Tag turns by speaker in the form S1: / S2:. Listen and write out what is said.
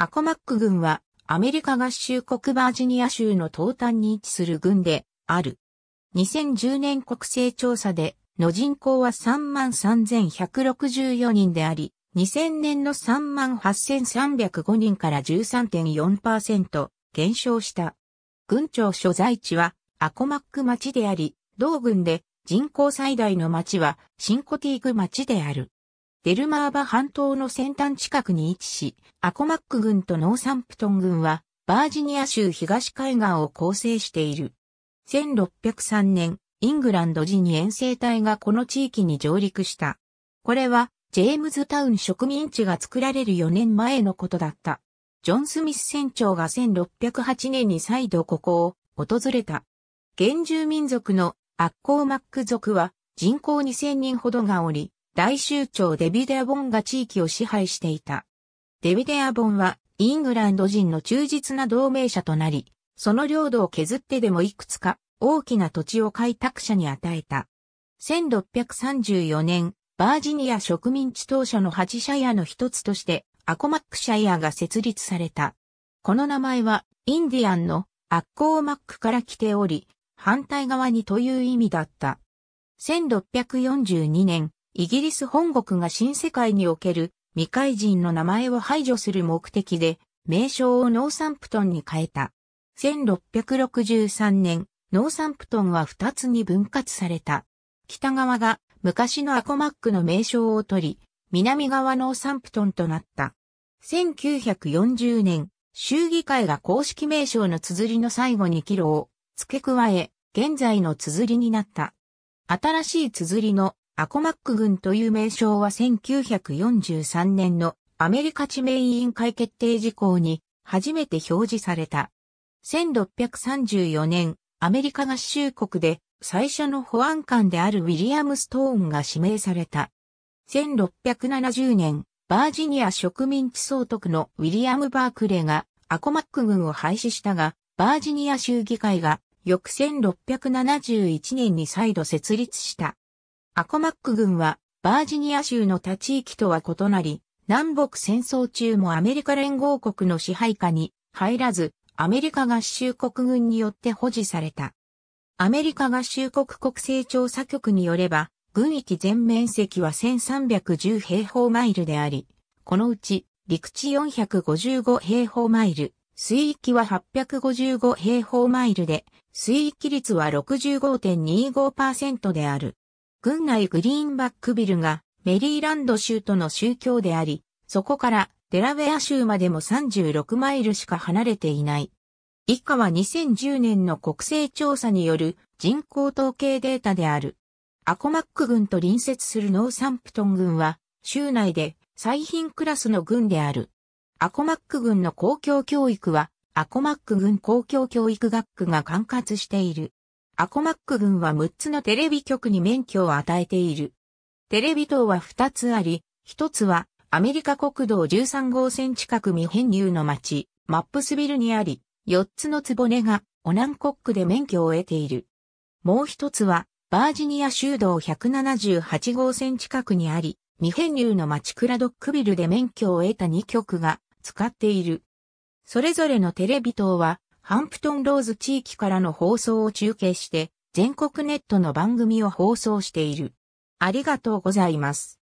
S1: アコマック軍はアメリカ合衆国バージニア州の東端に位置する軍である。2010年国勢調査での人口は33,164人であり、2000年の38,305人から13.4%減少した。軍庁所在地はアコマック町であり、同軍で人口最大の町はシンコティーグ町である。デルマーバ半島の先端近くに位置し、アコマック軍とノーサンプトン軍は、バージニア州東海岸を構成している。1603年、イングランド時に遠征隊がこの地域に上陸した。これは、ジェームズタウン植民地が作られる4年前のことだった。ジョン・スミス船長が1608年に再度ここを訪れた。原住民族のアッコーマック族は人口2000人ほどがおり、大州長デビデアボンが地域を支配していた。デビデアボンはイングランド人の忠実な同盟者となり、その領土を削ってでもいくつか大きな土地を開拓者に与えた。1634年、バージニア植民地当初の8シャイアの一つとしてアコマックシャイアが設立された。この名前はインディアンのアッコーマックから来ており、反対側にという意味だった。1642年、イギリス本国が新世界における未開人の名前を排除する目的で、名称をノーサンプトンに変えた。1663年、ノーサンプトンは2つに分割された。北側が昔のアコマックの名称を取り、南側ノーサンプトンとなった。1940年、州議会が公式名称の綴りの最後にキロを付け加え、現在の綴りになった。新しい綴りのアコマック軍という名称は1943年のアメリカ地名委員会決定事項に初めて表示された。1634年、アメリカ合衆国で最初の保安官であるウィリアム・ストーンが指名された。1670年、バージニア植民地総督のウィリアム・バークレがアコマック軍を廃止したが、バージニア州議会が翌1671年に再度設立した。アコマック軍はバージニア州の他地域とは異なり、南北戦争中もアメリカ連合国の支配下に入らず、アメリカ合衆国軍によって保持された。アメリカ合衆国国勢調査局によれば、軍域全面積は1310平方マイルであり、このうち陸地455平方マイル、水域は855平方マイルで、水域率は65.25%である。軍内グリーンバックビルがメリーランド州との宗教であり、そこからデラウェア州までも36マイルしか離れていない。以下は2010年の国勢調査による人口統計データである。アコマック軍と隣接するノーサンプトン軍は、州内で最貧クラスの軍である。アコマック軍の公共教育は、アコマック軍公共教育学区が管轄している。アコマック軍は6つのテレビ局に免許を与えている。テレビ塔は2つあり、1つはアメリカ国道13号線近く未編入の町、マップスビルにあり、4つの壺がオナンコックで免許を得ている。もう1つはバージニア州道178号線近くにあり、未編入の町クラドックビルで免許を得た2局が使っている。それぞれのテレビ塔はハンプトンローズ地域からの放送を中継して、全国ネットの番組を放送している。ありがとうございます。